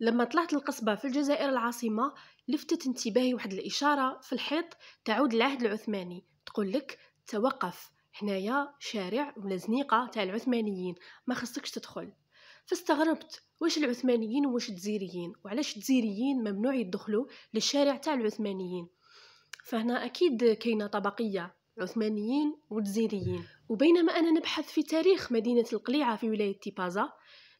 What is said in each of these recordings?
لما طلعت القصبة في الجزائر العاصمة لفتت انتباهي واحد الإشارة في الحيط تعود العهد العثماني تقول لك توقف هنايا شارع ولا زنيقة تاع العثمانيين ما خصكش تدخل فاستغربت واش العثمانيين واش الجزيريين وعلاش الجزيريين ممنوع يدخلوا للشارع تاع العثمانيين فهنا أكيد كاينة طبقية عثمانيين وجزيريين وبينما أنا نبحث في تاريخ مدينة القليعة في ولاية تيبازا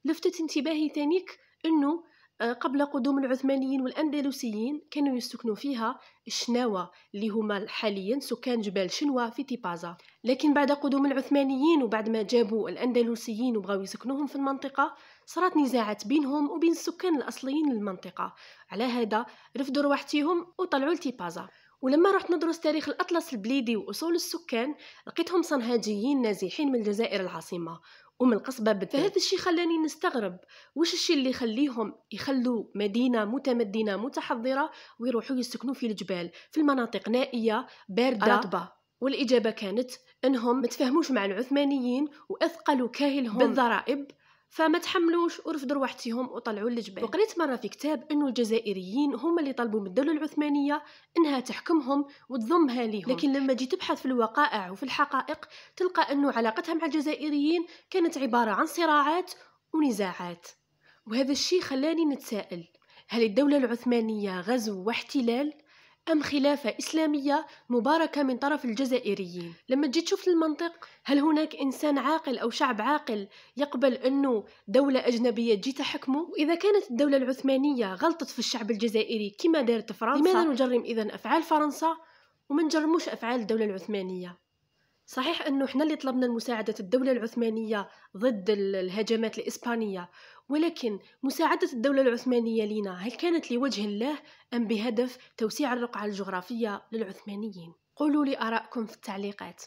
لفتت انتباهي تانيك أنه آه، قبل قدوم العثمانيين والأندلسيين كانوا يسكنوا فيها الشناوة اللي هما حاليا سكان جبال شنوا في تيبازا لكن بعد قدوم العثمانيين وبعد ما جابوا الأندلسيين وبغاو يسكنوهم في المنطقة صارت نزاعات بينهم وبين السكان الأصليين للمنطقة على هذا رفضوا رواحتهم وطلعوا لتيبازا ولما رحت ندرس تاريخ الأطلس البليدي وأصول السكان لقيتهم صنهاجيين نازحين من الجزائر العاصمة ومن القصبة بالذات فهذا الشيء خلاني نستغرب واش الشيء اللي يخليهم يخلوا مدينة متمدنة متحضرة ويروحوا يسكنوا في الجبال في المناطق نائية باردة رطبة والإجابة كانت أنهم متفاهموش مع العثمانيين وأثقلوا كاهلهم بالضرائب فما تحملوش ورفضوا رواحتهم وطلعوا للجبال وقريت مره في كتاب انه الجزائريين هما اللي طلبوا من الدوله العثمانيه انها تحكمهم وتضمها ليهم لكن لما جيت تبحث في الوقائع وفي الحقائق تلقى انه علاقتها مع الجزائريين كانت عباره عن صراعات ونزاعات وهذا الشيء خلاني نتساءل هل الدوله العثمانيه غزو واحتلال أم خلافة إسلامية مباركة من طرف الجزائريين لما تجي تشوف المنطق هل هناك إنسان عاقل أو شعب عاقل يقبل أنه دولة أجنبية تجي تحكمه وإذا كانت الدولة العثمانية غلطت في الشعب الجزائري كما دارت فرنسا لماذا نجرم إذا أفعال فرنسا ومنجرموش أفعال الدولة العثمانية صحيح انه حنا اللي طلبنا مساعدة الدولة العثمانية ضد الهجمات الإسبانية ولكن مساعدة الدولة العثمانية لنا هل كانت لوجه الله أم بهدف توسيع الرقعة الجغرافية للعثمانيين؟ قولوا لي آراءكم في التعليقات